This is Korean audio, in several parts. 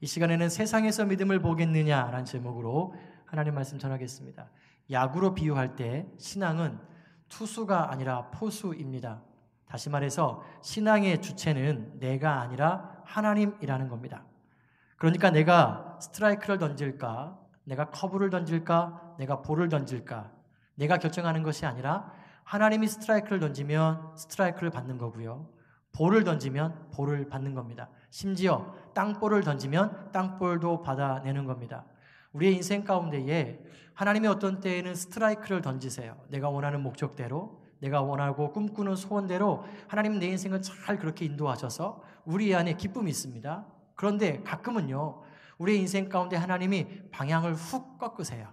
이 시간에는 세상에서 믿음을 보겠느냐라는 제목으로 하나님 말씀 전하겠습니다. 야구로 비유할 때 신앙은 투수가 아니라 포수입니다. 다시 말해서 신앙의 주체는 내가 아니라 하나님이라는 겁니다. 그러니까 내가 스트라이크를 던질까, 내가 커브를 던질까, 내가 볼을 던질까, 내가 결정하는 것이 아니라 하나님이 스트라이크를 던지면 스트라이크를 받는 거고요. 볼을 던지면 볼을 받는 겁니다. 심지어 땅볼을 던지면 땅볼도 받아내는 겁니다. 우리의 인생 가운데에 하나님의 어떤 때에는 스트라이크를 던지세요. 내가 원하는 목적대로, 내가 원하고 꿈꾸는 소원대로 하나님 내 인생을 잘 그렇게 인도하셔서 우리 안에 기쁨이 있습니다. 그런데 가끔은요, 우리의 인생 가운데 하나님이 방향을 훅 꺾으세요.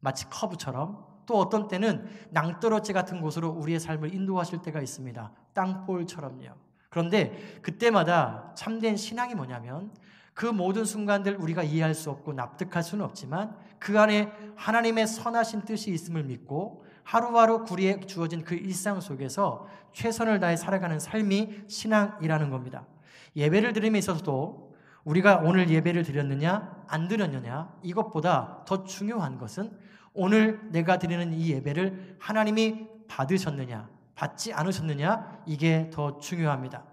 마치 커브처럼. 또 어떤 때는 낭떠러지 같은 곳으로 우리의 삶을 인도하실 때가 있습니다. 땅볼처럼요. 그런데 그때마다 참된 신앙이 뭐냐면 그 모든 순간들 우리가 이해할 수 없고 납득할 수는 없지만 그 안에 하나님의 선하신 뜻이 있음을 믿고 하루하루 구리에 주어진 그 일상 속에서 최선을 다해 살아가는 삶이 신앙이라는 겁니다. 예배를 드림에 있어서도 우리가 오늘 예배를 드렸느냐 안 드렸느냐 이것보다 더 중요한 것은 오늘 내가 드리는 이 예배를 하나님이 받으셨느냐 받지 않으셨느냐 이게 더 중요합니다.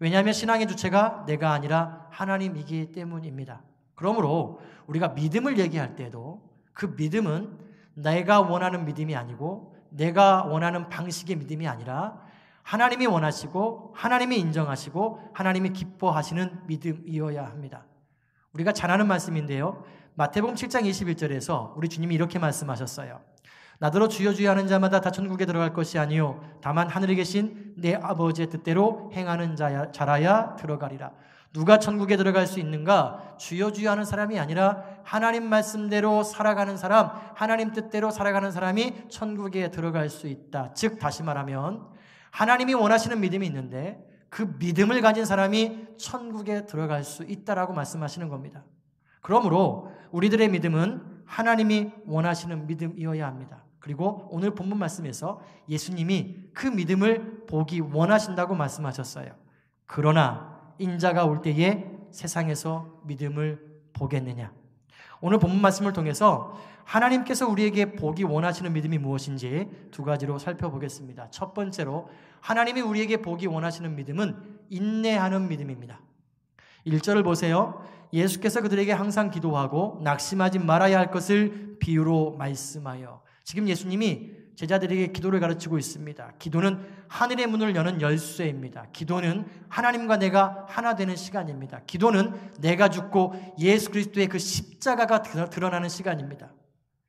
왜냐하면 신앙의 주체가 내가 아니라 하나님이기 때문입니다. 그러므로 우리가 믿음을 얘기할 때도 그 믿음은 내가 원하는 믿음이 아니고 내가 원하는 방식의 믿음이 아니라 하나님이 원하시고 하나님이 인정하시고 하나님이 기뻐하시는 믿음이어야 합니다. 우리가 잘 아는 말씀인데요. 마태복음 7장 21절에서 우리 주님이 이렇게 말씀하셨어요. 나더러 주여 주여 하는 자마다 다 천국에 들어갈 것이 아니요 다만 하늘에 계신 내 아버지의 뜻대로 행하는 자야, 자라야 들어가리라. 누가 천국에 들어갈 수 있는가? 주여 주여 하는 사람이 아니라 하나님 말씀대로 살아가는 사람, 하나님 뜻대로 살아가는 사람이 천국에 들어갈 수 있다. 즉 다시 말하면 하나님이 원하시는 믿음이 있는데 그 믿음을 가진 사람이 천국에 들어갈 수 있다라고 말씀하시는 겁니다. 그러므로 우리들의 믿음은 하나님이 원하시는 믿음이어야 합니다. 그리고 오늘 본문 말씀에서 예수님이 그 믿음을 보기 원하신다고 말씀하셨어요. 그러나 인자가 올 때에 세상에서 믿음을 보겠느냐? 오늘 본문 말씀을 통해서 하나님께서 우리에게 보기 원하시는 믿음이 무엇인지 두 가지로 살펴보겠습니다. 첫 번째로 하나님이 우리에게 보기 원하시는 믿음은 인내하는 믿음입니다. 1절을 보세요. 예수께서 그들에게 항상 기도하고 낙심하지 말아야 할 것을 비유로 말씀하여 지금 예수님이 제자들에게 기도를 가르치고 있습니다. 기도는 하늘의 문을 여는 열쇠입니다. 기도는 하나님과 내가 하나 되는 시간입니다. 기도는 내가 죽고 예수 그리스도의 그 십자가가 드러나는 시간입니다.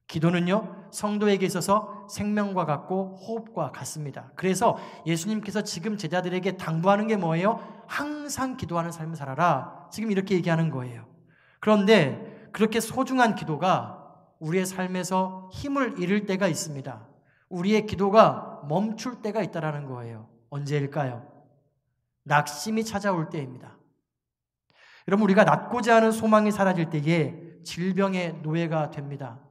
기도는요, 성도에게 있어서 생명과 같고 호흡과 같습니다. 그래서 예수님께서 지금 제자들에게 당부하는 게 뭐예요? 항상 기도하는 삶을 살아라. 지금 이렇게 얘기하는 거예요. 그런데 그렇게 소중한 기도가 우리의 삶에서 힘을 잃을 때가 있습니다. 우리의 기도가 멈출 때가 있다라는 거예요. 언제일까요? 낙심이 찾아올 때입니다. 여러분 우리가 낮고자 하는 소망이 사라질 때에 질병의 노예가 됩니다.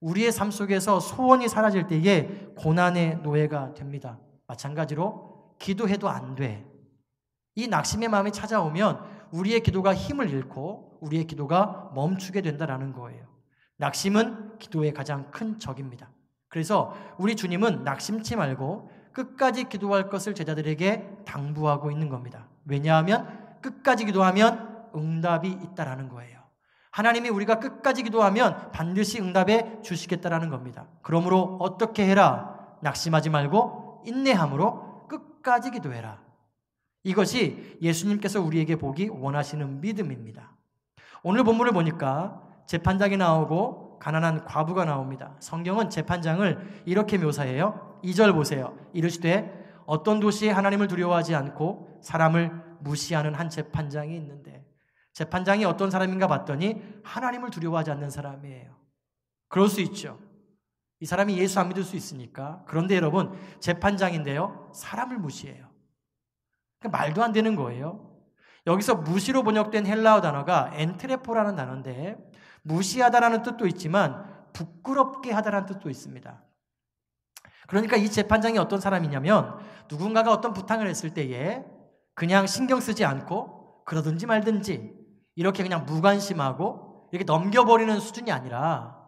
우리의 삶 속에서 소원이 사라질 때에 고난의 노예가 됩니다. 마찬가지로 기도해도 안 돼. 이 낙심의 마음이 찾아오면 우리의 기도가 힘을 잃고 우리의 기도가 멈추게 된다라는 거예요. 낙심은 기도의 가장 큰 적입니다. 그래서 우리 주님은 낙심치 말고 끝까지 기도할 것을 제자들에게 당부하고 있는 겁니다. 왜냐하면 끝까지 기도하면 응답이 있다라는 거예요. 하나님이 우리가 끝까지 기도하면 반드시 응답해 주시겠다라는 겁니다. 그러므로 어떻게 해라? 낙심하지 말고 인내함으로 끝까지 기도해라. 이것이 예수님께서 우리에게 보기 원하시는 믿음입니다. 오늘 본문을 보니까 재판장이 나오고 가난한 과부가 나옵니다. 성경은 재판장을 이렇게 묘사해요. 2절 보세요. 이르시되 어떤 도시에 하나님을 두려워하지 않고 사람을 무시하는 한 재판장이 있는데 재판장이 어떤 사람인가 봤더니 하나님을 두려워하지 않는 사람이에요. 그럴 수 있죠. 이 사람이 예수 안 믿을 수 있으니까. 그런데 여러분, 재판장인데요. 사람을 무시해요. 그러니까 말도 안 되는 거예요. 여기서 무시로 번역된 헬라어 단어가 엔트레포라는 단어인데 무시하다라는 뜻도 있지만 부끄럽게 하다라는 뜻도 있습니다. 그러니까 이 재판장이 어떤 사람이냐면 누군가가 어떤 부탁을 했을 때에 그냥 신경 쓰지 않고 그러든지 말든지 이렇게 그냥 무관심하고 이렇게 넘겨버리는 수준이 아니라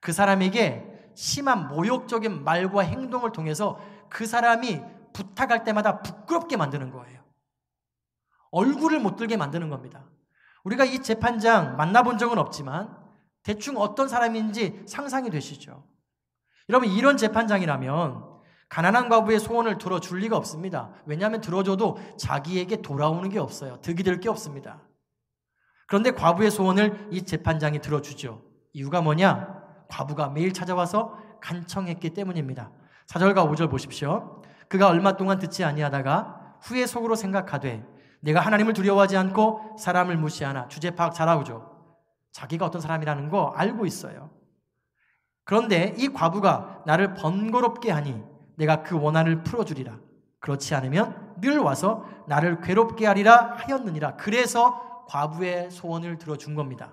그 사람에게 심한 모욕적인 말과 행동을 통해서 그 사람이 부탁할 때마다 부끄럽게 만드는 거예요. 얼굴을 못 들게 만드는 겁니다. 우리가 이 재판장 만나본 적은 없지만 대충 어떤 사람인지 상상이 되시죠? 여러분, 이런 재판장이라면 가난한 과부의 소원을 들어줄 리가 없습니다. 왜냐하면 들어줘도 자기에게 돌아오는 게 없어요. 득이 될 게 없습니다. 그런데 과부의 소원을 이 재판장이 들어주죠. 이유가 뭐냐? 과부가 매일 찾아와서 간청했기 때문입니다. 4절과 5절 보십시오. 그가 얼마 동안 듣지 아니하다가 후에 속으로 생각하되 내가 하나님을 두려워하지 않고 사람을 무시하나 주제 파악 잘하고죠. 자기가 어떤 사람이라는 거 알고 있어요. 그런데 이 과부가 나를 번거롭게 하니 내가 그 원한을 풀어주리라. 그렇지 않으면 늘 와서 나를 괴롭게 하리라 하였느니라. 그래서 과부의 소원을 들어준 겁니다.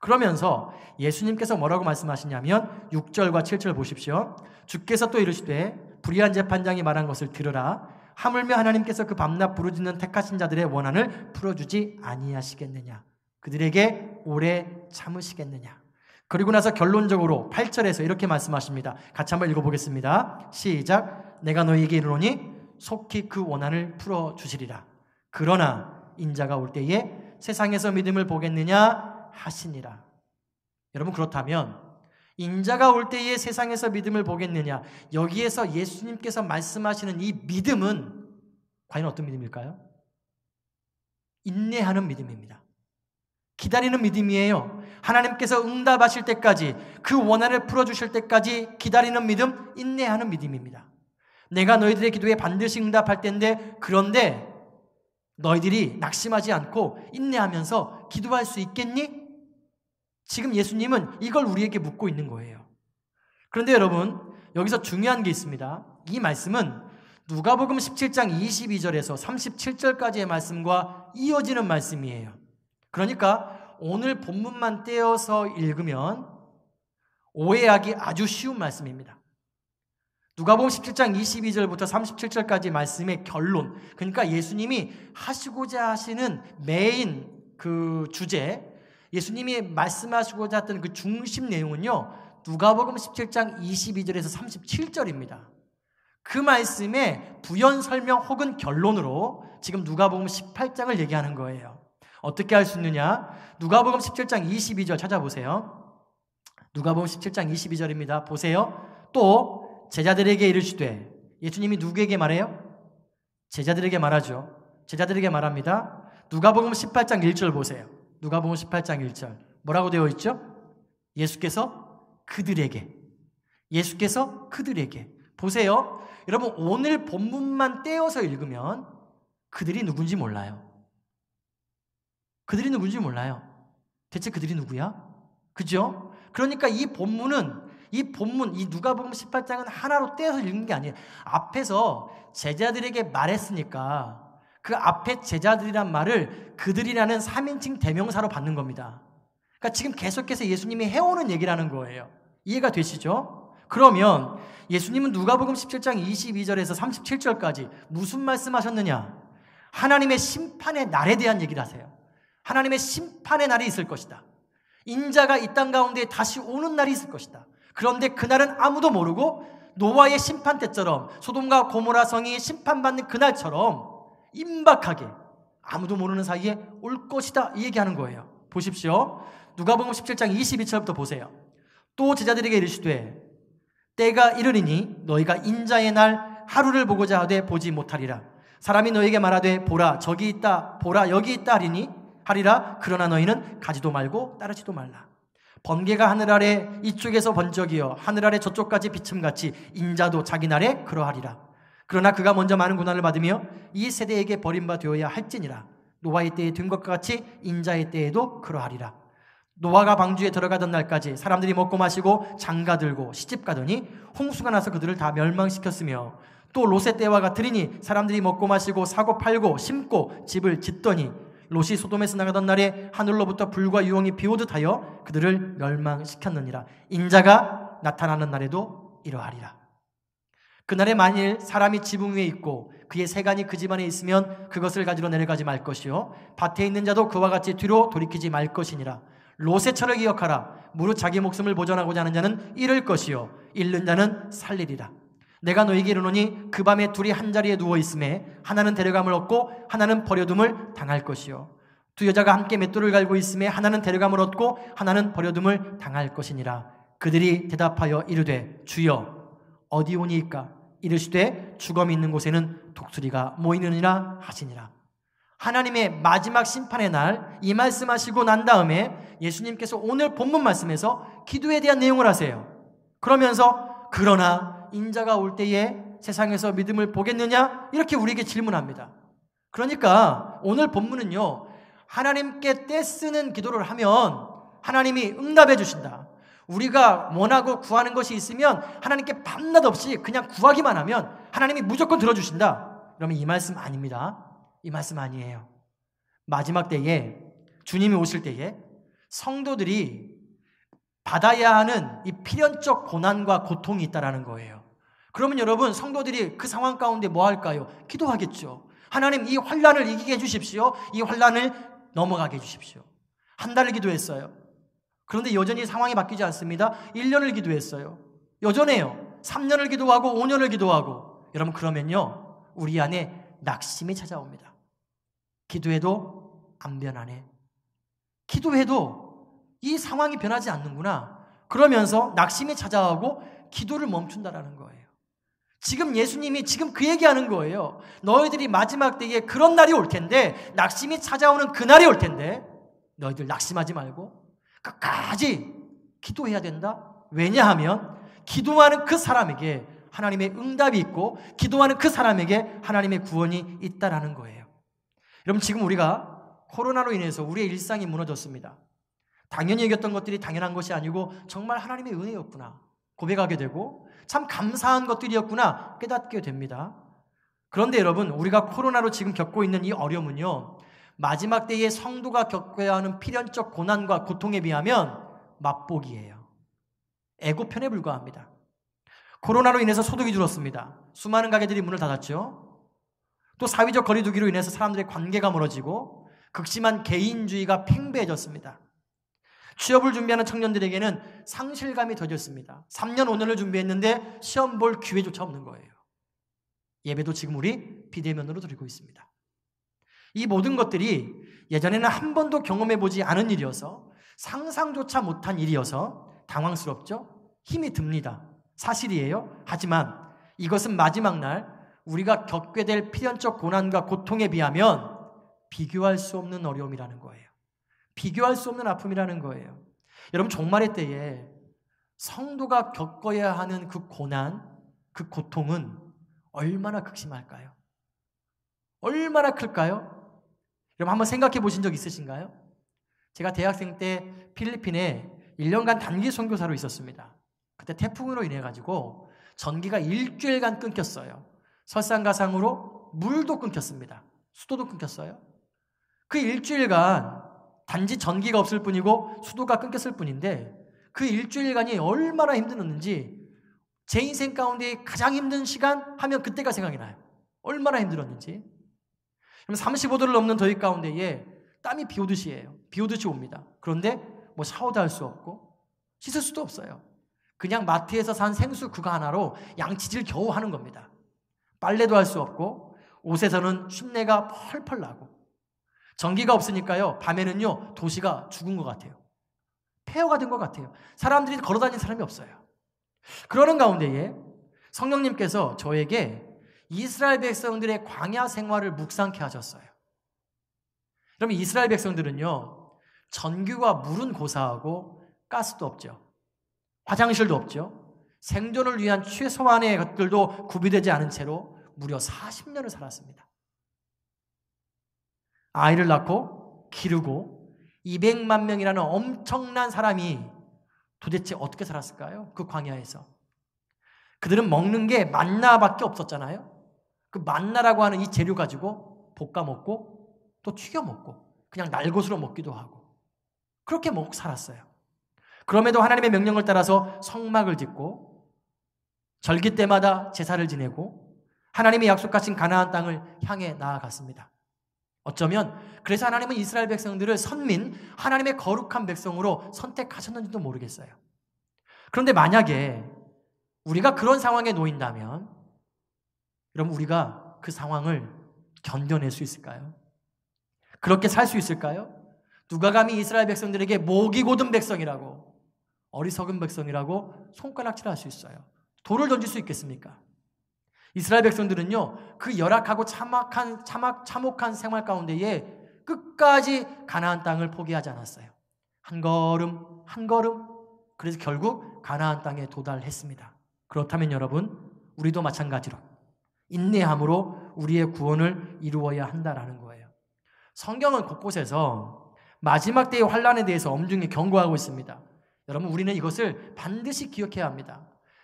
그러면서 예수님께서 뭐라고 말씀하시냐면 6절과 7절 보십시오. 주께서 또 이르시되 불의한 재판장이 말한 것을 들으라. 하물며 하나님께서 그 밤낮 부르짖는 택하신 자들의 원한을 풀어주지 아니하시겠느냐. 그들에게 오래 참으시겠느냐. 그리고 나서 결론적으로 8절에서 이렇게 말씀하십니다. 같이 한번 읽어보겠습니다. 시작. 내가 너희에게 이르노니 속히 그 원한을 풀어주시리라. 그러나 인자가 올 때에 세상에서 믿음을 보겠느냐 하시니라. 여러분 그렇다면 인자가 올 때에 세상에서 믿음을 보겠느냐 여기에서 예수님께서 말씀하시는 이 믿음은 과연 어떤 믿음일까요? 인내하는 믿음입니다. 기다리는 믿음이에요. 하나님께서 응답하실 때까지 그 원한을 풀어주실 때까지 기다리는 믿음, 인내하는 믿음입니다. 내가 너희들의 기도에 반드시 응답할 텐데 그런데 너희들이 낙심하지 않고 인내하면서 기도할 수 있겠니? 지금 예수님은 이걸 우리에게 묻고 있는 거예요. 그런데 여러분, 여기서 중요한 게 있습니다. 이 말씀은 누가복음 17장 22절에서 37절까지의 말씀과 이어지는 말씀이에요. 그러니까 오늘 본문만 떼어서 읽으면 오해하기 아주 쉬운 말씀입니다. 누가복음 17장 22절부터 37절까지 말씀의 결론. 그러니까 예수님이 하시고자 하시는 메인 그 주제, 예수님이 말씀하시고자 했던 그 중심 내용은요. 누가복음 17장 22절에서 37절입니다. 그 말씀의 부연 설명 혹은 결론으로 지금 누가복음 18장을 얘기하는 거예요. 어떻게 할 수 있느냐? 누가복음 17장 22절 찾아보세요. 누가복음 17장 22절입니다. 보세요. 또 제자들에게 이르시되 예수님이 누구에게 말해요? 제자들에게 말하죠. 제자들에게 말합니다. 누가복음 18장 1절 보세요. 누가복음 18장 1절. 뭐라고 되어 있죠? 예수께서 그들에게 예수께서 그들에게 보세요. 여러분 오늘 본문만 떼어서 읽으면 그들이 누군지 몰라요. 그들이 누군지 몰라요. 대체 그들이 누구야? 그죠? 그러니까 이 본문은 이 본문 이 누가복음 18장은 하나로 떼어서 읽는 게 아니에요. 앞에서 제자들에게 말했으니까 그 앞에 제자들이란 말을 그들이라는 3인칭 대명사로 받는 겁니다. 그러니까 지금 계속해서 예수님이 해오는 얘기라는 거예요. 이해가 되시죠? 그러면 예수님은 누가복음 17장 22절에서 37절까지 무슨 말씀하셨느냐? 하나님의 심판의 날에 대한 얘기를 하세요. 하나님의 심판의 날이 있을 것이다. 인자가 이 땅 가운데 다시 오는 날이 있을 것이다. 그런데 그날은 아무도 모르고 노아의 심판 때처럼 소돔과 고모라 성이 심판받는 그날처럼 임박하게 아무도 모르는 사이에 올 것이다 이 얘기하는 거예요. 보십시오. 누가복음 17장 22절부터 보세요. 또 제자들에게 이르시되 때가 이르리니 너희가 인자의 날 하루를 보고자 하되 보지 못하리라. 사람이 너에게 말하되 보라 저기 있다 보라 여기 있다 하리니 하리라 그러나 너희는 가지도 말고 따르지도 말라 번개가 하늘 아래 이쪽에서 번쩍이어 하늘 아래 저쪽까지 비침같이 인자도 자기 날에 그러하리라 그러나 그가 먼저 많은 고난을 받으며 이 세대에게 버림바 되어야 할지니라 노아의 때에 든 것과 같이 인자의 때에도 그러하리라 노아가 방주에 들어가던 날까지 사람들이 먹고 마시고 장가 들고 시집 가더니 홍수가 나서 그들을 다 멸망시켰으며 또 로세 때와 같으리니 사람들이 먹고 마시고 사고 팔고 심고 집을 짓더니 롯이 소돔에서 나가던 날에 하늘로부터 불과 유황이 비오듯 하여 그들을 멸망시켰느니라. 인자가 나타나는 날에도 이러하리라. 그날에 만일 사람이 지붕 위에 있고 그의 세간이 그 집안에 있으면 그것을 가지러 내려가지 말 것이요 밭에 있는 자도 그와 같이 뒤로 돌이키지 말 것이니라 롯의 철을 기억하라 무릇 자기 목숨을 보전하고자 하는 자는 잃을 것이요 잃는 자는 살리리라 내가 너에게 희 이르노니 그 밤에 둘이 한 자리에 누워 있음에 하나는 데려감을 얻고 하나는 버려둠을 당할 것이요 두 여자가 함께 맷돌을 갈고 있음에 하나는 데려감을 얻고 하나는 버려둠을 당할 것이니라 그들이 대답하여 이르되 주여 어디 오니까 이르시되 주검이 있는 곳에는 독수리가 모이느니라 하시니라 하나님의 마지막 심판의 날 이 말씀하시고 난 다음에 예수님께서 오늘 본문 말씀에서 기도에 대한 내용을 하세요 그러면서 그러나 인자가 올 때에 세상에서 믿음을 보겠느냐? 이렇게 우리에게 질문합니다. 그러니까 오늘 본문은요. 하나님께 떼쓰는 기도를 하면 하나님이 응답해 주신다. 우리가 원하고 구하는 것이 있으면 하나님께 밤낮 없이 그냥 구하기만 하면 하나님이 무조건 들어주신다. 그러면 이 말씀 아닙니다. 이 말씀 아니에요. 마지막 때에 주님이 오실 때에 성도들이 받아야 하는 이 필연적 고난과 고통이 있다라는 거예요. 그러면 여러분 성도들이 그 상황 가운데 뭐 할까요? 기도하겠죠. 하나님 이 환란을 이기게 해 주십시오. 이 환란을 넘어가게 해 주십시오. 한 달을 기도했어요. 그런데 여전히 상황이 바뀌지 않습니다. 1년을 기도했어요. 여전해요. 3년을 기도하고 5년을 기도하고 여러분 그러면요. 우리 안에 낙심이 찾아옵니다. 기도해도 안 변하네. 기도해도 이 상황이 변하지 않는구나. 그러면서 낙심이 찾아오고 기도를 멈춘다라는 거예요. 지금 예수님이 지금 그 얘기하는 거예요. 너희들이 마지막 때에 그런 날이 올 텐데 낙심이 찾아오는 그 날이 올 텐데 너희들 낙심하지 말고 끝까지 기도해야 된다. 왜냐하면 기도하는 그 사람에게 하나님의 응답이 있고 기도하는 그 사람에게 하나님의 구원이 있다라는 거예요. 여러분 지금 우리가 코로나로 인해서 우리의 일상이 무너졌습니다. 당연히 얘기했던 것들이 당연한 것이 아니고 정말 하나님의 은혜였구나. 고백하게 되고 참 감사한 것들이었구나 깨닫게 됩니다. 그런데 여러분, 우리가 코로나로 지금 겪고 있는 이 어려움은요, 마지막 때에 성도가 겪어야 하는 필연적 고난과 고통에 비하면 맛보기예요. 애고편에 불과합니다. 코로나로 인해서 소득이 줄었습니다. 수많은 가게들이 문을 닫았죠. 또 사회적 거리두기로 인해서 사람들의 관계가 멀어지고 극심한 개인주의가 팽배해졌습니다. 취업을 준비하는 청년들에게는 상실감이 더졌습니다. 3년 5년을 준비했는데 시험 볼 기회조차 없는 거예요. 예배도 지금 우리 비대면으로 드리고 있습니다. 이 모든 것들이 예전에는 한 번도 경험해보지 않은 일이어서 상상조차 못한 일이어서 당황스럽죠? 힘이 듭니다. 사실이에요. 하지만 이것은 마지막 날 우리가 겪게 될 필연적 고난과 고통에 비하면 비교할 수 없는 어려움이라는 거예요. 비교할 수 없는 아픔이라는 거예요. 여러분 종말의 때에 성도가 겪어야 하는 그 고난, 그 고통은 얼마나 극심할까요? 얼마나 클까요? 여러분 한번 생각해 보신 적 있으신가요? 제가 대학생 때 필리핀에 1년간 단기 선교사로 있었습니다. 그때 태풍으로 인해 가지고 전기가 일주일간 끊겼어요. 설상가상으로 물도 끊겼습니다. 수도도 끊겼어요. 그 일주일간 단지 전기가 없을 뿐이고 수도가 끊겼을 뿐인데 그 일주일간이 얼마나 힘들었는지 제 인생 가운데 가장 힘든 시간 하면 그때가 생각이 나요. 얼마나 힘들었는지. 그럼 35도를 넘는 더위 가운데에 땀이 비 오듯이 해요. 비 오듯이 옵니다. 그런데 뭐 샤워도 할 수 없고 씻을 수도 없어요. 그냥 마트에서 산 생수 그거 하나로 양치질 겨우 하는 겁니다. 빨래도 할 수 없고 옷에서는 춥내가 펄펄 나고 전기가 없으니까요. 밤에는요. 도시가 죽은 것 같아요. 폐허가 된 것 같아요. 사람들이 걸어다니는 사람이 없어요. 그러는 가운데에 성령님께서 저에게 이스라엘 백성들의 광야 생활을 묵상케 하셨어요. 그러면 이스라엘 백성들은요. 전기와 물은 고사하고 가스도 없죠. 화장실도 없죠. 생존을 위한 최소한의 것들도 구비되지 않은 채로 무려 40년을 살았습니다. 아이를 낳고 기르고 200만 명이라는 엄청난 사람이 도대체 어떻게 살았을까요? 그 광야에서. 그들은 먹는 게 만나밖에 없었잖아요. 그 만나라고 하는 이 재료 가지고 볶아 먹고 또 튀겨 먹고 그냥 날것으로 먹기도 하고 그렇게 먹고 살았어요. 그럼에도 하나님의 명령을 따라서 성막을 짓고 절기 때마다 제사를 지내고 하나님의 약속하신 가나안 땅을 향해 나아갔습니다. 어쩌면 그래서 하나님은 이스라엘 백성들을 선민, 하나님의 거룩한 백성으로 선택하셨는지도 모르겠어요. 그런데 만약에 우리가 그런 상황에 놓인다면 여러분 우리가 그 상황을 견뎌낼 수 있을까요? 그렇게 살 수 있을까요? 누가 감히 이스라엘 백성들에게 목이 고든 백성이라고 어리석은 백성이라고 손가락질할 수 있어요. 돌을 던질 수 있겠습니까? 이스라엘 백성들은요, 그 열악하고 참악한, 참악, 참혹한 생활 가운데에 끝까지 가나안 땅을 포기하지 않았어요. 한 걸음, 한 걸음. 그래서 결국 가나안 땅에 도달했습니다. 그렇다면 여러분, 우리도 마찬가지로 인내함으로 우리의 구원을 이루어야 한다라는 거예요. 성경은 곳곳에서 마지막 때의 환란에 대해서 엄중히 경고하고 있습니다. 여러분, 우리는 이것을 반드시 기억해야 합니다.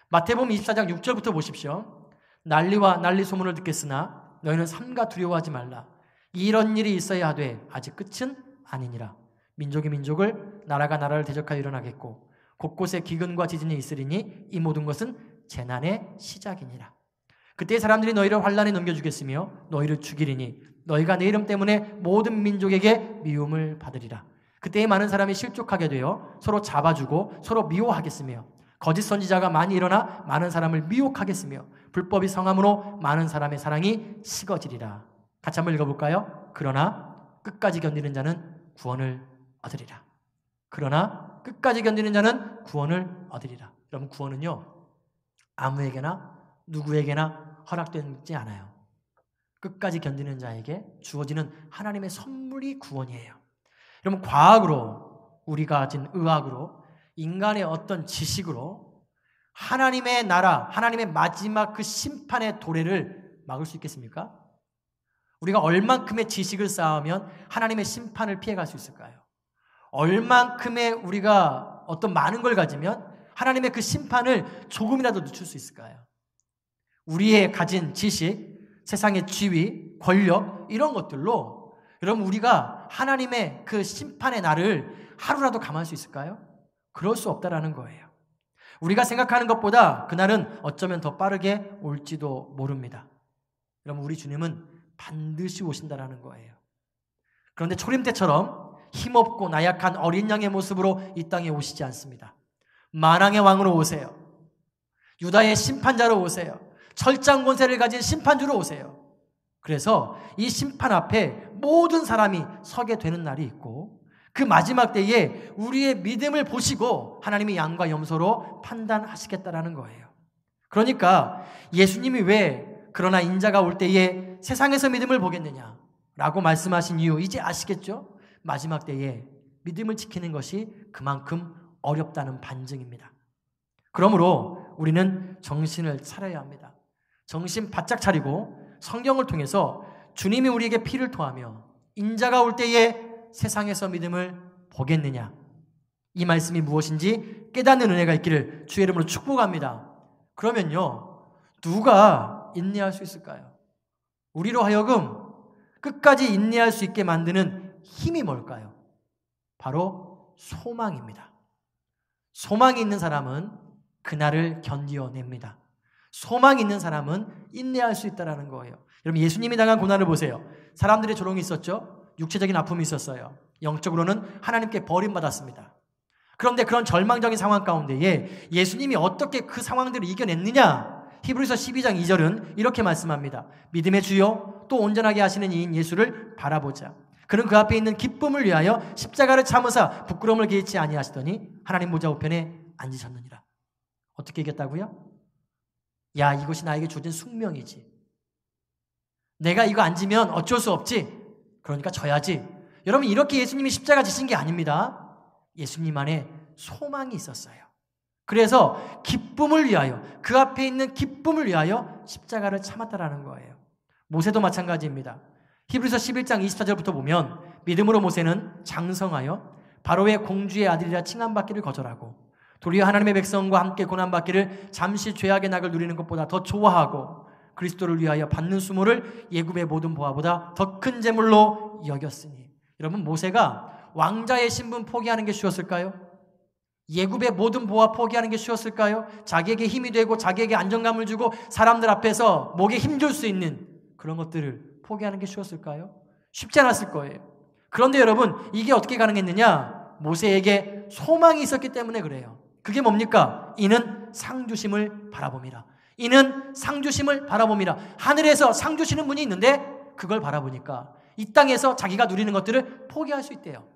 마태복음 24장 6절부터 보십시오. 난리와 아. 난리 소문을 듣겠으나 너희는 삼가 두려워하지 말라. 이런 일이 있어야 하되 아직 끝은 아니니라. 민족이 민족을 나라가 나라를 대적하여 일어나겠고 곳곳에 기근과 지진이 있으리니 이 모든 것은 재난의 시작이니라. 그때 사람들이 너희를 환란에 넘겨주겠으며 너희를 죽이리니 너희가 내 이름 때문에 모든 민족에게 미움을 받으리라. 그때에 많은 사람이 실족하게 되어 서로 잡아주고 서로 미워하겠으며 거짓 선지자가 많이 일어나 많은 사람을 미혹하겠으며 불법이 성함으로 많은 사람의 사랑이 식어지리라. 같이 한번 읽어볼까요? 그러나 끝까지 견디는 자는 구원을 얻으리라. 그러나 끝까지 견디는 자는 구원을 얻으리라. 여러분 구원은요 아무에게나 누구에게나 허락되지 않아요. 끝까지 견디는 자에게 주어지는 하나님의 선물이 구원이에요. 여러분 과학으로 우리가 가진 의학으로 인간의 어떤 지식으로 하나님의 나라, 하나님의 마지막 그 심판의 도래를 막을 수 있겠습니까? 우리가 얼만큼의 지식을 쌓으면 하나님의 심판을 피해갈 수 있을까요? 얼만큼의 우리가 어떤 많은 걸 가지면 하나님의 그 심판을 조금이라도 늦출 수 있을까요? 우리의 가진 지식, 세상의 지위, 권력, 이런 것들로 여러분 우리가 하나님의 그 심판의 날을 하루라도 감할 수 있을까요? 그럴 수 없다라는 거예요. 우리가 생각하는 것보다 그날은 어쩌면 더 빠르게 올지도 모릅니다. 여러분, 우리 주님은 반드시 오신다라는 거예요. 그런데 초림 때처럼 힘없고 나약한 어린 양의 모습으로 이 땅에 오시지 않습니다. 만왕의 왕으로 오세요. 유다의 심판자로 오세요. 철장 권세를 가진 심판주로 오세요. 그래서 이 심판 앞에 모든 사람이 서게 되는 날이 있고 그 마지막 때에 우리의 믿음을 보시고 하나님이 양과 염소로 판단하시겠다라는 거예요. 그러니까 예수님이 왜 그러나 인자가 올 때에 세상에서 믿음을 보겠느냐 라고 말씀하신 이유 이제 아시겠죠? 마지막 때에 믿음을 지키는 것이 그만큼 어렵다는 반증입니다. 그러므로 우리는 정신을 차려야 합니다. 정신 바짝 차리고 성경을 통해서 주님이 우리에게 피를 토하며 인자가 올 때에 세상에서 믿음을 보겠느냐? 이 말씀이 무엇인지 깨닫는 은혜가 있기를 주의 이름으로 축복합니다. 그러면요, 누가 인내할 수 있을까요? 우리로 하여금 끝까지 인내할 수 있게 만드는 힘이 뭘까요? 바로 소망입니다. 소망이 있는 사람은 그날을 견디어냅니다. 소망이 있는 사람은 인내할 수 있다라는 거예요. 여러분 예수님이 당한 고난을 보세요. 사람들의 조롱이 있었죠. 육체적인 아픔이 있었어요. 영적으로는 하나님께 버림받았습니다. 그런데 그런 절망적인 상황 가운데에 예, 예수님이 어떻게 그 상황들을 이겨냈느냐? 히브리서 12장 2절은 이렇게 말씀합니다. 믿음의 주요 또 온전하게 하시는 이인 예수를 바라보자. 그는 그 앞에 있는 기쁨을 위하여 십자가를 참으사 부끄러움을 개의치 아니하시더니 하나님 모자 우편에 앉으셨느니라. 어떻게 이겼다고요? 야, 이것이 나에게 주어진 숙명이지. 내가 이거 앉으면 어쩔 수 없지. 그러니까 져야지. 여러분 이렇게 예수님이 십자가 지신 게 아닙니다. 예수님 안에 소망이 있었어요. 그래서 기쁨을 위하여 그 앞에 있는 기쁨을 위하여 십자가를 참았다라는 거예요. 모세도 마찬가지입니다. 히브리서 11장 24절부터 보면 믿음으로 모세는 장성하여 바로의 공주의 아들이라 칭함받기를 거절하고 도리어 하나님의 백성과 함께 고난받기를 잠시 죄악의 낙을 누리는 것보다 더 좋아하고 그리스도를 위하여 받는 수모를 예굽의 모든 보화보다 더 큰 재물로 여겼으니 여러분 모세가 왕자의 신분 포기하는 게 쉬웠을까요? 예굽의 모든 보화 포기하는 게 쉬웠을까요? 자기에게 힘이 되고 자기에게 안정감을 주고 사람들 앞에서 목에 힘줄 수 있는 그런 것들을 포기하는 게 쉬웠을까요? 쉽지 않았을 거예요. 그런데 여러분 이게 어떻게 가능했느냐? 모세에게 소망이 있었기 때문에 그래요. 그게 뭡니까? 이는 상주심을 바라봅니다. 이는 상주심을 바라봅니다. 하늘에서 상 주시는 분이 있는데 그걸 바라보니까 이 땅에서 자기가 누리는 것들을 포기할 수 있대요.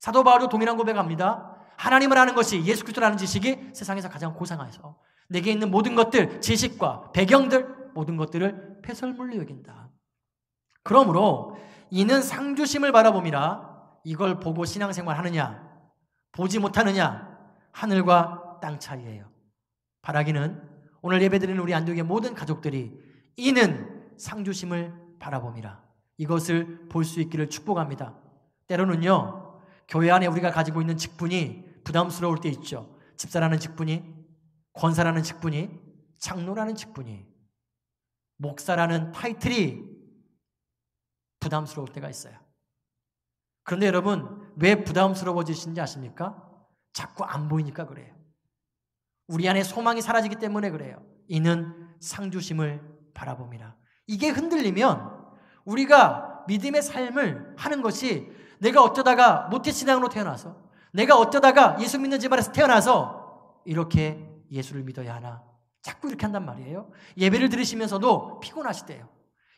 사도 바울도 동일한 고백합니다. 하나님을 아는 것이 예수 그리스도라는 지식이 세상에서 가장 고상하여서 내게 있는 모든 것들, 지식과 배경들, 모든 것들을 폐설물로 여긴다. 그러므로 이는 상주심을 바라봅니다 이걸 보고 신앙생활 하느냐, 보지 못하느냐, 하늘과 땅 차이예요. 바라기는 오늘 예배드리는 우리 안동의 모든 가족들이 이는 상주심을 바라봅니다. 이것을 볼 수 있기를 축복합니다. 때로는요, 교회 안에 우리가 가지고 있는 직분이 부담스러울 때 있죠. 집사라는 직분이, 권사라는 직분이, 장로라는 직분이, 목사라는 타이틀이 부담스러울 때가 있어요. 그런데 여러분, 왜 부담스러워지신지 아십니까? 자꾸 안 보이니까 그래요. 우리 안에 소망이 사라지기 때문에 그래요. 이는 상주심을 바라봅니다. 이게 흔들리면 우리가 믿음의 삶을 하는 것이 내가 어쩌다가 모태신앙으로 태어나서 내가 어쩌다가 예수 믿는 집안에서 태어나서 이렇게 예수를 믿어야 하나 자꾸 이렇게 한단 말이에요. 예배를 들으시면서도 피곤하시대요.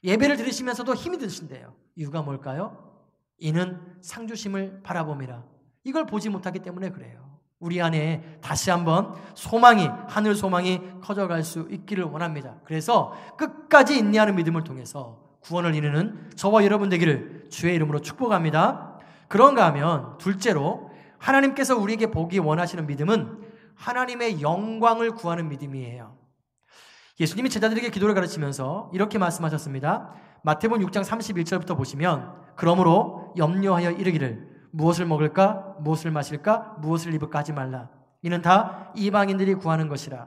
예배를 들으시면서도 힘이 드신대요. 이유가 뭘까요? 이는 상주심을 바라봅니다. 이걸 보지 못하기 때문에 그래요. 우리 안에 다시 한번 소망이 하늘 소망이 커져갈 수 있기를 원합니다. 그래서 끝까지 인내하는 믿음을 통해서 구원을 이루는 저와 여러분 되기를 주의 이름으로 축복합니다. 그런가 하면 둘째로 하나님께서 우리에게 보기 원하시는 믿음은 하나님의 영광을 구하는 믿음이에요. 예수님이 제자들에게 기도를 가르치면서 이렇게 말씀하셨습니다. 마태복 6장 31절부터 보시면 그러므로 염려하여 이르기를 무엇을 먹을까? 무엇을 마실까? 무엇을 입을까 하지 말라. 이는 다 이방인들이 구하는 것이라.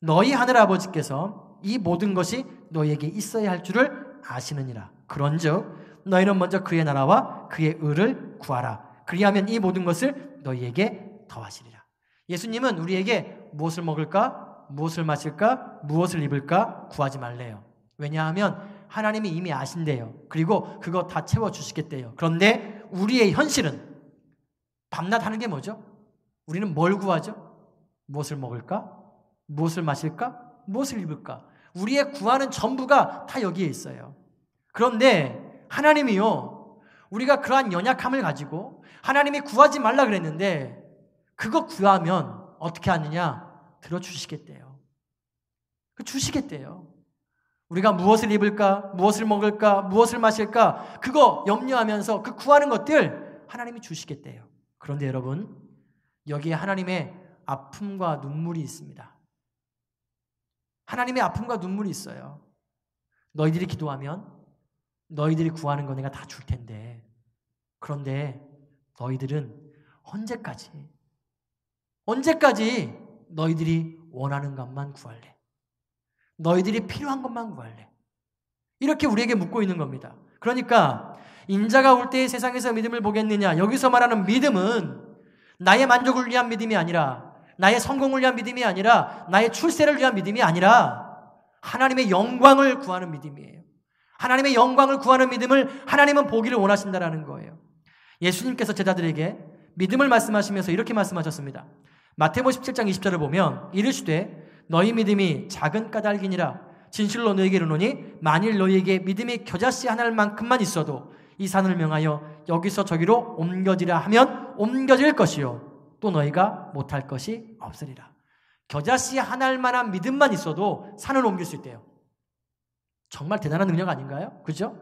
너희 하늘 아버지께서 이 모든 것이 너희에게 있어야 할 줄을 아시느니라. 그런즉 너희는 먼저 그의 나라와 그의 의를 구하라. 그리하면 이 모든 것을 너희에게 더하시리라. 예수님은 우리에게 무엇을 먹을까? 무엇을 마실까? 무엇을 입을까? 구하지 말래요. 왜냐하면 하나님이 이미 아신대요. 그리고 그거 다 채워주시겠대요. 그런데 우리의 현실은 밤낮 하는 게 뭐죠? 우리는 뭘 구하죠? 무엇을 먹을까? 무엇을 마실까? 무엇을 입을까? 우리의 구하는 전부가 다 여기에 있어요. 그런데 하나님이요, 우리가 그러한 연약함을 가지고 하나님이 구하지 말라 그랬는데 그거 구하면 어떻게 하느냐? 들어주시겠대요. 그 주시겠대요. 우리가 무엇을 입을까, 무엇을 먹을까, 무엇을 마실까, 그거 염려하면서 그 구하는 것들 하나님이 주시겠대요. 그런데 여러분, 여기에 하나님의 아픔과 눈물이 있습니다. 하나님의 아픔과 눈물이 있어요. 너희들이 기도하면 너희들이 구하는 거 내가 다 줄 텐데. 그런데 너희들은 언제까지, 언제까지 너희들이 원하는 것만 구할래? 너희들이 필요한 것만 구할래. 이렇게 우리에게 묻고 있는 겁니다. 그러니까 인자가 올 때의 세상에서 믿음을 보겠느냐? 여기서 말하는 믿음은 나의 만족을 위한 믿음이 아니라 나의 성공을 위한 믿음이 아니라 나의 출세를 위한 믿음이 아니라 하나님의 영광을 구하는 믿음이에요. 하나님의 영광을 구하는 믿음을 하나님은 보기를 원하신다라는 거예요. 예수님께서 제자들에게 믿음을 말씀하시면서 이렇게 말씀하셨습니다. 마태복 17장 20절을 보면 이르시되 너희 믿음이 작은 까닭이니라 진실로 너에게 희 이르노니 만일 너희에게 믿음이 겨자씨 하나만큼만 있어도 이 산을 명하여 여기서 저기로 옮겨지라 하면 옮겨질 것이요 또 너희가 못할 것이 없으리라 겨자씨 하나일 만한 믿음만 있어도 산을 옮길 수 있대요 정말 대단한 능력 아닌가요? 그죠?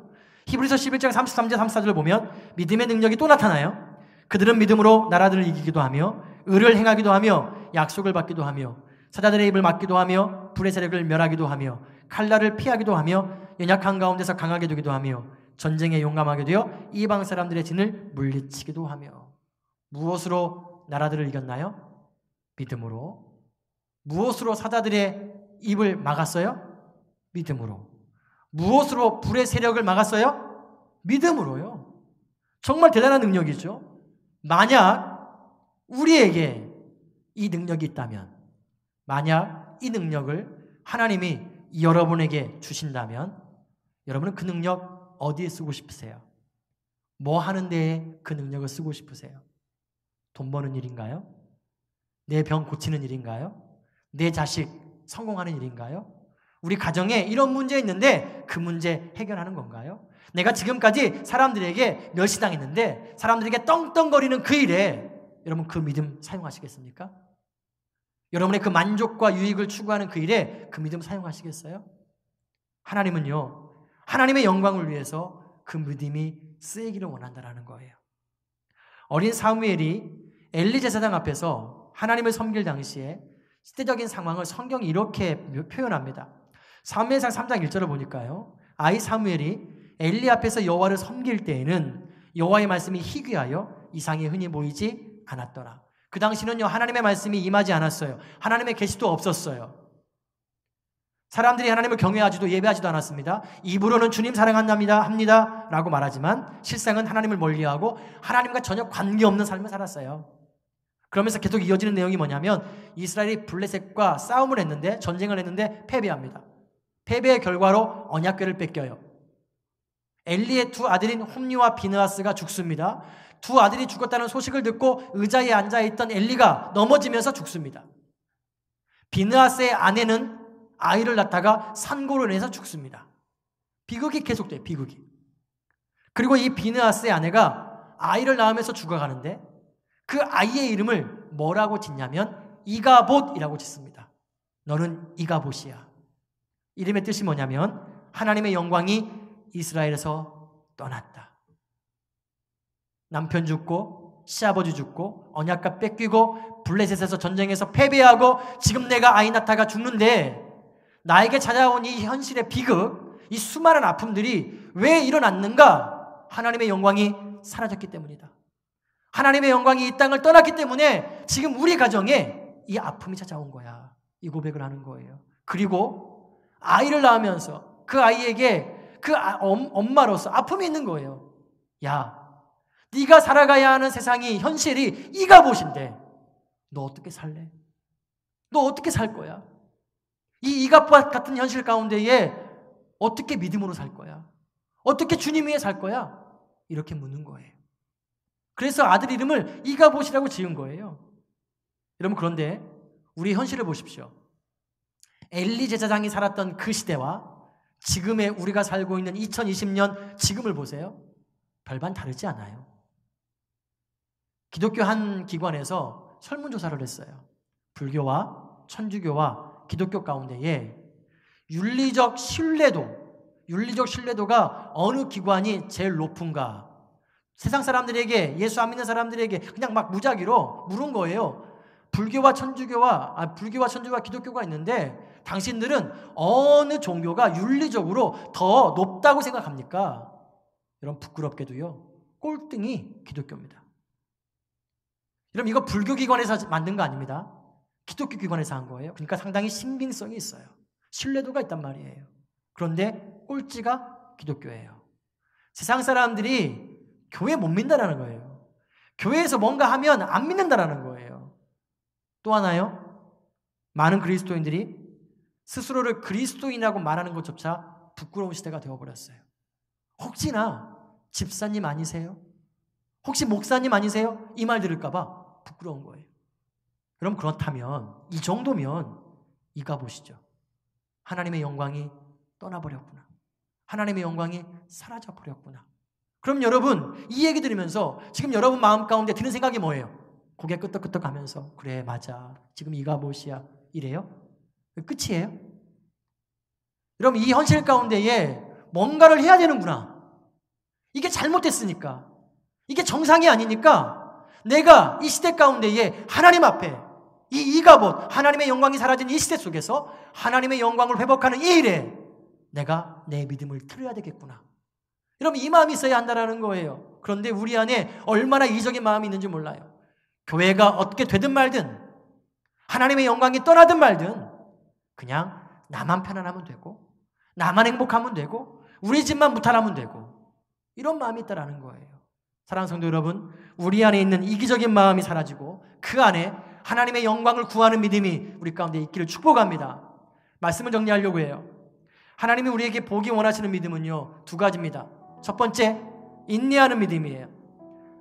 히브리서 11장 33절 34절을 보면 믿음의 능력이 또 나타나요 그들은 믿음으로 나라들을 이기기도 하며 의를 행하기도 하며 약속을 받기도 하며 사자들의 입을 막기도 하며 불의 세력을 멸하기도 하며 칼날을 피하기도 하며 연약한 가운데서 강하게 되기도 하며 전쟁에 용감하게 되어 이방 사람들의 진을 물리치기도 하며 무엇으로 나라들을 이겼나요? 믿음으로 무엇으로 사자들의 입을 막았어요? 믿음으로 무엇으로 불의 세력을 막았어요? 믿음으로요. 정말 대단한 능력이죠. 만약 우리에게 이 능력이 있다면 만약 이 능력을 하나님이 여러분에게 주신다면 여러분은 그 능력 어디에 쓰고 싶으세요? 뭐 하는 데에 그 능력을 쓰고 싶으세요? 돈 버는 일인가요? 내 병 고치는 일인가요? 내 자식 성공하는 일인가요? 우리 가정에 이런 문제 있는데 그 문제 해결하는 건가요? 내가 지금까지 사람들에게 멸시당했는데 사람들에게 떵떵거리는 그 일에 여러분 그 믿음 사용하시겠습니까? 여러분의 그 만족과 유익을 추구하는 그 일에 그 믿음 사용하시겠어요? 하나님은요, 하나님의 영광을 위해서 그 믿음이 쓰이기를 원한다라는 거예요. 어린 사무엘이 엘리 제사장 앞에서 하나님을 섬길 당시에 시대적인 상황을 성경이 이렇게 표현합니다. 사무엘상 3장 1절을 보니까요. 아이 사무엘이 엘리 앞에서 여호와를 섬길 때에는 여호와의 말씀이 희귀하여 이상의 흔히 보이지 않았더라. 그 당시는요 하나님의 말씀이 임하지 않았어요. 하나님의 계시도 없었어요. 사람들이 하나님을 경외하지도 예배하지도 않았습니다. 입으로는 주님 사랑한답니다. 합니다. 라고 말하지만 실상은 하나님을 멀리하고 하나님과 전혀 관계없는 삶을 살았어요. 그러면서 계속 이어지는 내용이 뭐냐면 이스라엘이 블레셋과 싸움을 했는데 전쟁을 했는데 패배합니다. 패배의 결과로 언약궤를 뺏겨요. 엘리의 두 아들인 홈리와 비느하스가 죽습니다. 두 아들이 죽었다는 소식을 듣고 의자에 앉아 있던 엘리가 넘어지면서 죽습니다. 비느하스의 아내는 아이를 낳다가 산고로 인해서 죽습니다. 비극이 계속돼 비극이. 그리고 이 비느하스의 아내가 아이를 낳으면서 죽어가는데 그 아이의 이름을 뭐라고 짓냐면 이가봇이라고 짓습니다. 너는 이가봇이야. 이름의 뜻이 뭐냐면 하나님의 영광이 이스라엘에서 떠났다. 남편 죽고 시아버지 죽고 언약과 뺏기고 블레셋에서 전쟁에서 패배하고 지금 내가 아이나타가 죽는데 나에게 찾아온 이 현실의 비극, 이 수많은 아픔들이 왜 일어났는가? 하나님의 영광이 사라졌기 때문이다. 하나님의 영광이 이 땅을 떠났기 때문에 지금 우리 가정에 이 아픔이 찾아온 거야. 이 고백을 하는 거예요. 그리고 아이를 낳으면서 그 아이에게 그 아, 엄마로서 아픔이 있는 거예요. 야, 네가 살아가야 하는 세상이 현실이 이가보신데너 어떻게 살래? 너 어떻게 살 거야? 이이가옷 같은 현실 가운데에 어떻게 믿음으로 살 거야? 어떻게 주님 위에 살 거야? 이렇게 묻는 거예요. 그래서 아들 이름을 이가보시라고 지은 거예요. 여러분 그런데 우리 현실을 보십시오. 엘리 제사장이 살았던 그 시대와 지금의 우리가 살고 있는 2020년 지금을 보세요. 별반 다르지 않아요. 기독교 한 기관에서 설문조사를 했어요. 불교와 천주교와 기독교 가운데에 윤리적 신뢰도, 윤리적 신뢰도가 어느 기관이 제일 높은가? 세상 사람들에게 예수 안 믿는 사람들에게 그냥 막 무작위로 물은 거예요. 불교와 천주교와 아, 불교와 천주교와 기독교가 있는데 당신들은 어느 종교가 윤리적으로 더 높다고 생각합니까? 여러분 부끄럽게도요. 꼴등이 기독교입니다. 여러분 이거 불교 기관에서 만든 거 아닙니다. 기독교 기관에서 한 거예요. 그러니까 상당히 신빙성이 있어요. 신뢰도가 있단 말이에요. 그런데 꼴찌가 기독교예요. 세상 사람들이 교회 못 믿는다라는 거예요. 교회에서 뭔가 하면 안 믿는다라는 거예요. 또 하나요? 많은 그리스도인들이 스스로를 그리스도인이라고 말하는 것조차 부끄러운 시대가 되어버렸어요. 혹시나 집사님 아니세요? 혹시 목사님 아니세요? 이 말 들을까봐 부끄러운 거예요. 그럼 그렇다면 이 정도면 이가 보시죠. 하나님의 영광이 떠나버렸구나. 하나님의 영광이 사라져 버렸구나. 그럼 여러분 이 얘기 들으면서 지금 여러분 마음 가운데 드는 생각이 뭐예요? 고개 끄덕끄덕 하면서 그래 맞아 지금 이가 못이야 이래요? 끝이에요? 그럼 이 현실 가운데에 뭔가를 해야 되는구나 이게 잘못됐으니까 이게 정상이 아니니까 내가 이 시대 가운데에 하나님 앞에 이 이가봇 하나님의 영광이 사라진 이 시대 속에서 하나님의 영광을 회복하는 이 일에 내가 내 믿음을 틀어야 되겠구나. 여러분 이 마음이 있어야 한다라는 거예요. 그런데 우리 안에 얼마나 이적인 마음이 있는지 몰라요. 교회가 어떻게 되든 말든 하나님의 영광이 떠나든 말든 그냥 나만 편안하면 되고 나만 행복하면 되고 우리 집만 무탈하면 되고 이런 마음이 있다라는 거예요. 사랑 성도 여러분, 우리 안에 있는 이기적인 마음이 사라지고 그 안에 하나님의 영광을 구하는 믿음이 우리 가운데 있기를 축복합니다. 말씀을 정리하려고 해요. 하나님이 우리에게 보기 원하시는 믿음은요, 두 가지입니다. 첫 번째, 인내하는 믿음이에요.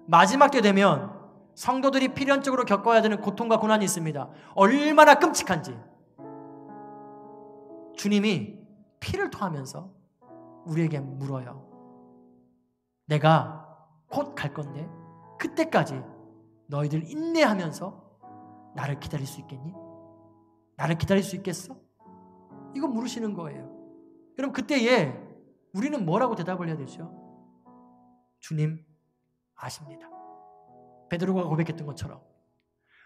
마지막 때 되면 성도들이 필연적으로 겪어야 되는 고통과 고난이 있습니다. 얼마나 끔찍한지. 주님이 피를 토하면서 우리에게 물어요. 내가 곧갈 건데 그때까지 너희들 인내하면서 나를 기다릴 수 있겠니? 나를 기다릴 수 있겠어? 이거 물으시는 거예요. 그럼 그때에 우리는 뭐라고 대답을 해야 되죠? 주님 아십니다. 베드로가 고백했던 것처럼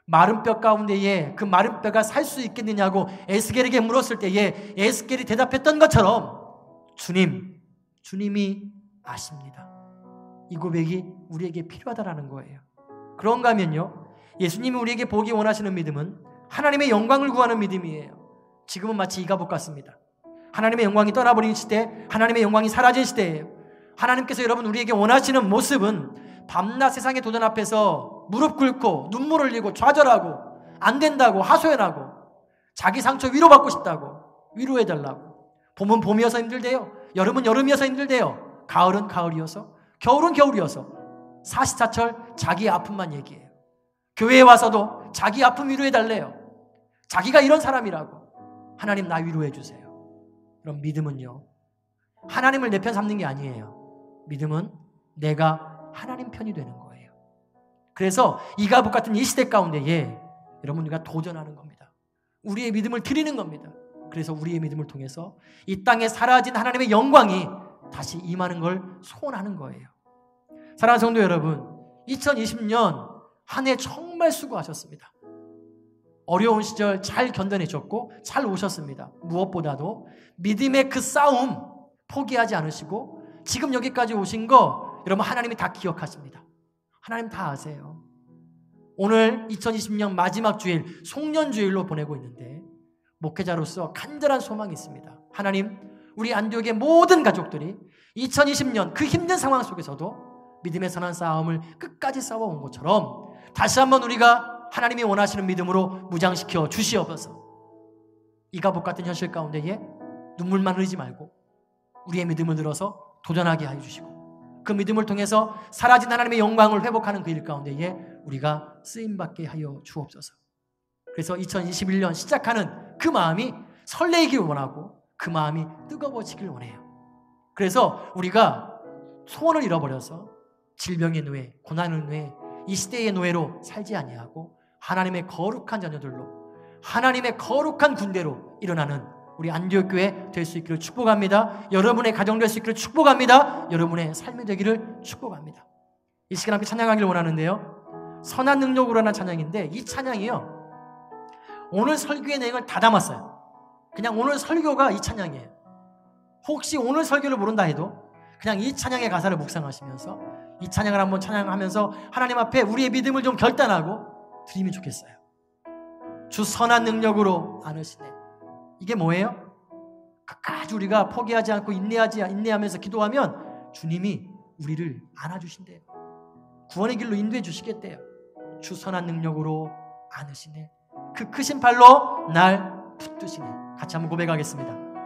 마른 뼈 가운데에 그 마른 뼈가 살 수 있겠느냐고 에스겔에게 물었을 때에 에스겔이 대답했던 것처럼 주님 주님이 아십니다. 이 고백이 우리에게 필요하다라는 거예요. 그런가 하면요. 예수님이 우리에게 보기 원하시는 믿음은 하나님의 영광을 구하는 믿음이에요. 지금은 마치 이가복 같습니다. 하나님의 영광이 떠나버린 시대, 하나님의 영광이 사라진 시대예요. 하나님께서 여러분 우리에게 원하시는 모습은 밤낮 세상의 도전 앞에서 무릎 꿇고 눈물 흘리고 좌절하고 안 된다고 하소연하고 자기 상처 위로받고 싶다고 위로해달라고 봄은 봄이어서 힘들대요. 여름은 여름이어서 힘들대요. 가을은 가을이어서 겨울은 겨울이어서 사시사철 자기 아픔만 얘기해요. 교회에 와서도 자기 아픔 위로해 달래요. 자기가 이런 사람이라고 하나님 나 위로해 주세요. 그럼 믿음은요. 하나님을 내 편 삼는 게 아니에요. 믿음은 내가 하나님 편이 되는 거예요. 그래서 이가복 같은 이 시대 가운데에 예, 여러분 우리가 도전하는 겁니다. 우리의 믿음을 드리는 겁니다. 그래서 우리의 믿음을 통해서 이 땅에 사라진 하나님의 영광이 다시 임하는 걸 소원하는 거예요. 사랑하는 성도 여러분, 2020년 한 해 정말 수고하셨습니다. 어려운 시절 잘 견뎌내셨고 잘 오셨습니다. 무엇보다도 믿음의 그 싸움 포기하지 않으시고 지금 여기까지 오신 거 여러분 하나님이 다 기억하십니다. 하나님 다 아세요. 오늘 2020년 마지막 주일 송년주일로 보내고 있는데 목회자로서 간절한 소망이 있습니다. 하나님 우리 안디옥의 모든 가족들이 2020년 그 힘든 상황 속에서도 믿음의 선한 싸움을 끝까지 싸워온 것처럼 다시 한번 우리가 하나님이 원하시는 믿음으로 무장시켜 주시옵소서. 이가복 같은 현실 가운데에 눈물만 흘리지 말고 우리의 믿음을 들어서 도전하게 해 주시고 그 믿음을 통해서 사라진 하나님의 영광을 회복하는 그 일 가운데에 우리가 쓰임받게 하여 주옵소서. 그래서 2021년 시작하는 그 마음이 설레이길 원하고 그 마음이 뜨거워지길 원해요. 그래서 우리가 소원을 잃어버려서 질병의 노예, 고난의 노예, 이 시대의 노예로 살지 아니하고 하나님의 거룩한 자녀들로 하나님의 거룩한 군대로 일어나는 우리 안디옥 교회 될 수 있기를 축복합니다. 여러분의 가정 될 수 있기를 축복합니다. 여러분의 삶이 되기를 축복합니다. 이 시간 함께 찬양하기를 원하는데요. 선한 능력으로 하는 찬양인데 이 찬양이요. 오늘 설교의 내용을 다 담았어요. 그냥 오늘 설교가 이 찬양이에요. 혹시 오늘 설교를 모른다 해도 그냥 이 찬양의 가사를 묵상하시면서 이 찬양을 한번 찬양하면서 하나님 앞에 우리의 믿음을 좀 결단하고 드리면 좋겠어요. 주 선한 능력으로 안으시네. 이게 뭐예요? 끝까지 우리가 포기하지 않고 인내하지 인내하면서 기도하면 주님이 우리를 안아주신대요. 구원의 길로 인도해 주시겠대요. 주 선한 능력으로 안으시네. 그 크신 팔로 날 붙드시네. 같이 한번 고백하겠습니다.